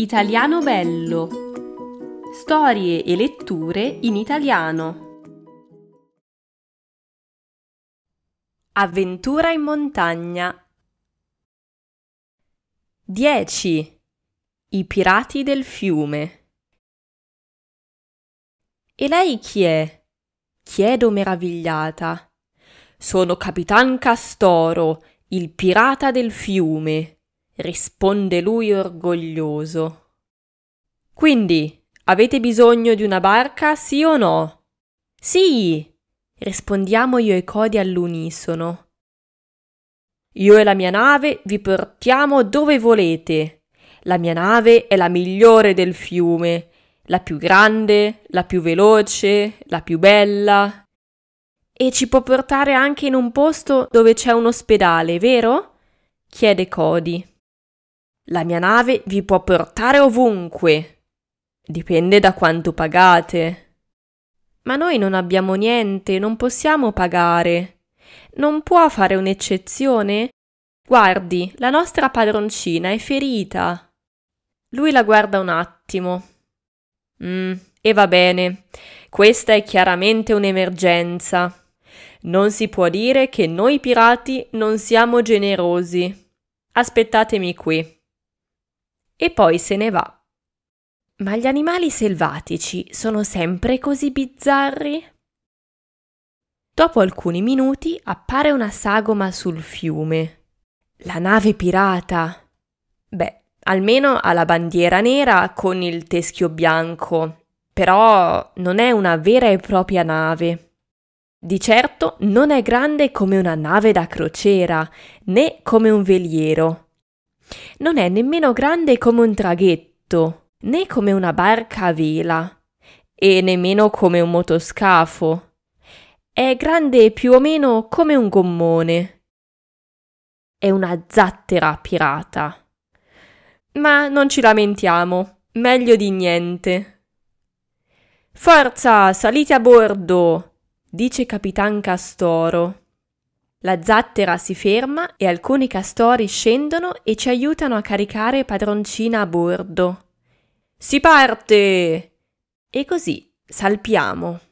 Italiano Bello. Storie e letture in italiano. Avventura in montagna. 10. I pirati del fiume. E lei chi è? Chiedo meravigliata. Sono Capitan Castoro, il pirata del fiume risponde lui orgoglioso. Quindi, avete bisogno di una barca, sì o no? Sì, rispondiamo io e Cody all'unisono. Io e la mia nave vi portiamo dove volete. La mia nave è la migliore del fiume, la più grande, la più veloce, la più bella. E ci può portare anche in un posto dove c'è un ospedale, vero? chiede Cody. La mia nave vi può portare ovunque. Dipende da quanto pagate. Ma noi non abbiamo niente, non possiamo pagare. Non può fare un'eccezione? Guardi, la nostra padroncina è ferita. Lui la guarda un attimo. Mm, e va bene. Questa è chiaramente un'emergenza. Non si può dire che noi pirati non siamo generosi. Aspettatemi qui e poi se ne va. Ma gli animali selvatici sono sempre così bizzarri? Dopo alcuni minuti appare una sagoma sul fiume. La nave pirata. Beh, almeno ha la bandiera nera con il teschio bianco, però non è una vera e propria nave. Di certo non è grande come una nave da crociera, né come un veliero, non è nemmeno grande come un traghetto, né come una barca a vela, e nemmeno come un motoscafo. È grande più o meno come un gommone. È una zattera pirata. Ma non ci lamentiamo, meglio di niente. Forza, salite a bordo, dice Capitan Castoro. La zattera si ferma e alcuni castori scendono e ci aiutano a caricare padroncina a bordo. Si parte! E così salpiamo.